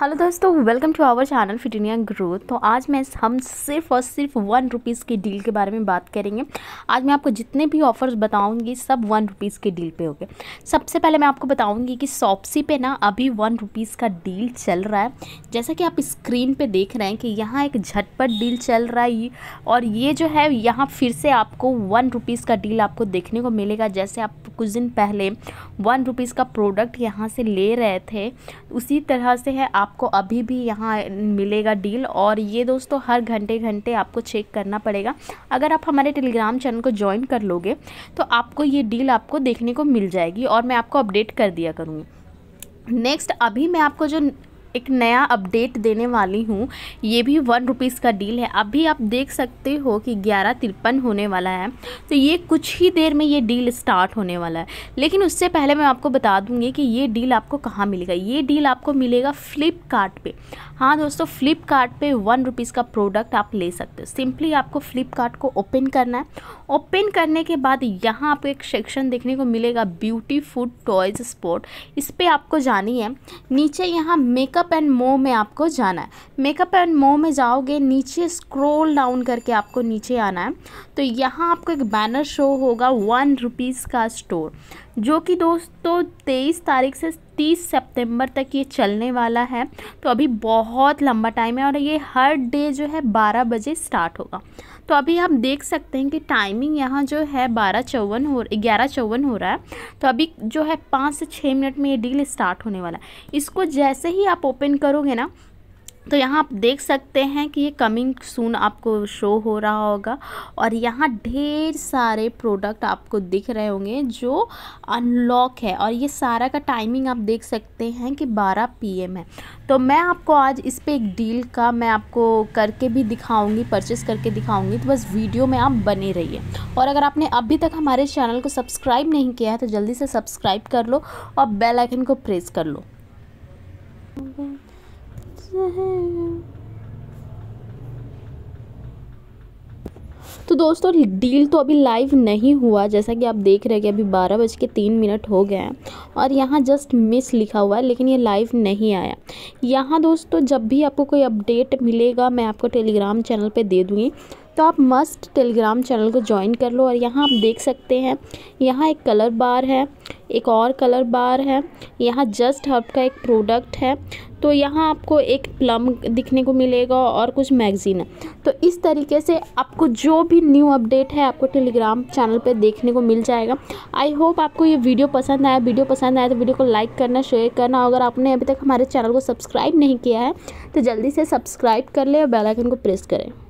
hello दोस्तों welcome to our channel fit India growth तो आज मैं हम सिर्फ और सिर्फ वन रुपीज़ के डील के बारे में बात करेंगे आज मैं आपको जितने भी ऑफ़र्स बताऊंगी सब वन रुपीज़ के डील पे होंगे सबसे पहले मैं आपको बताऊंगी कि सॉप्सी पे ना अभी वन रुपीज़ का डील चल रहा है जैसा कि आप स्क्रीन पर देख रहे हैं कि यहाँ एक झटपट डील चल रहा है और ये जो है यहाँ फिर से आपको वन रुपीज़ का डील आपको देखने को मिलेगा जैसे आप कुछ दिन पहले वन रुपीज़ का प्रोडक्ट यहाँ से ले रहे थे उसी तरह से है आपको अभी भी यहाँ मिलेगा डील और ये दोस्तों हर घंटे घंटे आपको चेक करना पड़ेगा अगर आप हमारे टेलीग्राम चैनल को ज्वाइन कर लोगे तो आपको ये डील आपको देखने को मिल जाएगी और मैं आपको अपडेट कर दिया करूँगी नेक्स्ट अभी मैं आपको जो एक नया अपडेट देने वाली हूँ ये भी वन रुपीज़ का डील है अभी आप देख सकते हो कि ग्यारह तिरपन होने वाला है तो ये कुछ ही देर में ये डील स्टार्ट होने वाला है लेकिन उससे पहले मैं आपको बता दूँगी कि ये डील आपको कहाँ मिलेगा ये डील आपको मिलेगा फ़्लिपकार्ट पे हाँ दोस्तों फ़्लिपकार्ट पे वन रुपीज़ का प्रोडक्ट आप ले सकते हो सिंपली आपको फ़्लिपकार्ट को ओपन करना है ओपन करने के बाद यहाँ आपको एक सेक्शन देखने को मिलेगा ब्यूटी फूड टॉयज स्पॉट इस पर आपको जानी है नीचे यहाँ मेकअप मेकअप एंड मो में आपको जाना है मेकअप एंड मो में जाओगे नीचे स्क्रॉल डाउन करके आपको नीचे आना है तो यहाँ आपको एक बैनर शो होगा वन रुपीज़ का स्टोर जो कि दोस्तों तेईस तारीख से तीस सितंबर तक ये चलने वाला है तो अभी बहुत लंबा टाइम है और ये हर डे जो है बारह बजे स्टार्ट होगा तो अभी आप देख सकते हैं कि टाइमिंग यहाँ जो है बारह चौवन हो ग्यारह चौवन हो रहा है तो अभी जो है पाँच से छः मिनट में ये डील स्टार्ट होने वाला है इसको जैसे ही आप ओपन करोगे ना तो यहाँ आप देख सकते हैं कि ये कमिंग सून आपको शो हो रहा होगा और यहाँ ढेर सारे प्रोडक्ट आपको दिख रहे होंगे जो अनलॉक है और ये सारा का टाइमिंग आप देख सकते हैं कि 12 पीएम है तो मैं आपको आज इस पर एक डील का मैं आपको करके भी दिखाऊंगी परचेस करके दिखाऊंगी तो बस वीडियो में आप बने रहिए और अगर आपने अभी तक हमारे चैनल को सब्सक्राइब नहीं किया है तो जल्दी से सब्सक्राइब कर लो और बेलाइकन को प्रेस कर लो तो दोस्तों डील तो अभी लाइव नहीं हुआ जैसा कि आप देख रहे हैं कि अभी बारह बज के तीन मिनट हो गए हैं और यहाँ जस्ट मिस लिखा हुआ है लेकिन ये लाइव नहीं आया यहाँ दोस्तों जब भी आपको कोई अपडेट मिलेगा मैं आपको टेलीग्राम चैनल पे दे दूँगी तो आप मस्ट टेलीग्राम चैनल को ज्वाइन कर लो और यहाँ आप देख सकते हैं यहाँ एक कलर बार है एक और कलर बार है यहाँ जस्ट हब का एक प्रोडक्ट है तो यहाँ आपको एक प्लम दिखने को मिलेगा और कुछ मैगज़ीन है तो इस तरीके से आपको जो भी न्यू अपडेट है आपको टेलीग्राम चैनल पे देखने को मिल जाएगा आई होप आपको ये वीडियो पसंद आया वीडियो पसंद आया तो वीडियो को लाइक करना शेयर करना अगर आपने अभी तक हमारे चैनल को सब्सक्राइब नहीं किया है तो जल्दी से सब्सक्राइब कर लें और बेलाइकन को प्रेस करें